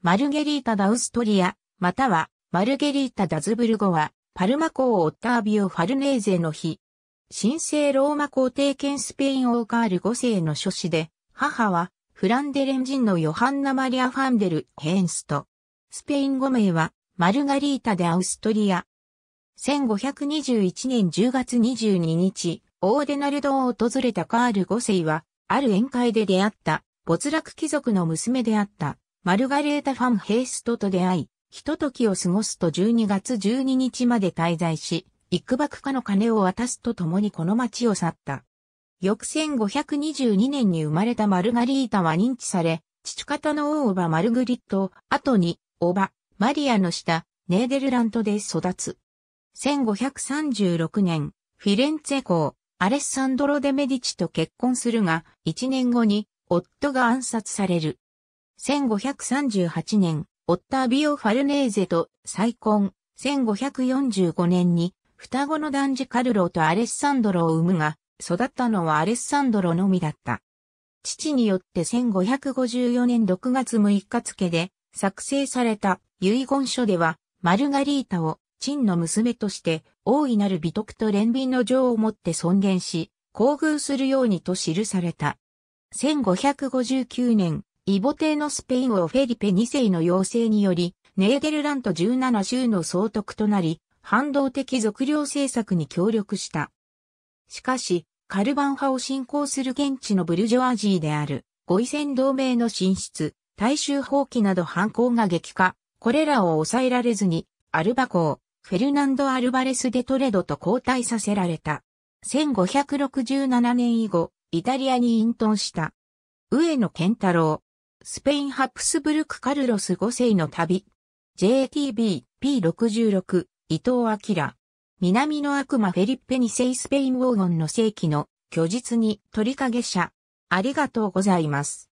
マルゲリータ・ダウストリア、または、マルゲリータ・ダズブルゴは、パルマ公オッタービオ・ファルネーゼの日。神聖ローマ皇帝兼スペイン王カール5世の諸子で、母は、フランデレン人のヨハンナ・マリア・ファンデル・ヘーンスト。スペイン語名は、マルガリータ・デ・アウストリア。1521年10月22日、オーデナルドを訪れたカール5世は、ある宴会で出会った、没落貴族の娘であった、マルガレータ・ファン・ヘイストと出会い、ひと時を過ごすと12月12日まで滞在し、幾幕家の金を渡すと共にこの町を去った。翌1522年に生まれたマルガリータは認知され、父方の大叔母マルグリット、後に、叔母、マリアの下、ネーデルラントで育つ。1536年、フィレンツェ公、アレッサンドロ・デ・メディチと結婚するが、1年後に、夫が暗殺される。1538年、オッタービオ・ファルネーゼと再婚、1545年に双子の男児カルローとアレッサンドロを産むが、育ったのはアレッサンドロのみだった。父によって1554年6月6日付で作成された遺言書では、マルガリータをチンの娘として大いなる美徳と憐憫の情をもって尊厳し、厚遇するようにと記された。1559年、イボ帝のスペイン王フェリペ2世の要請により、ネーデルラント17州の総督となり、反動的属領政策に協力した。しかし、カルバン派を信仰する現地のブルジョアジーである、ゴイセン同盟の進出、大衆放棄など反抗が激化、これらを抑えられずに、アルバを、フェルナンド・アルバレス・デトレドと交代させられた。1567年以後、イタリアに隠遁した。上野健太郎、スペインハプスブルク・カルロス5世の旅。JTB、P66、伊藤明。南の悪魔フェリッペ2世スペイン黄金の世紀の虚実に取り影者。ありがとうございます。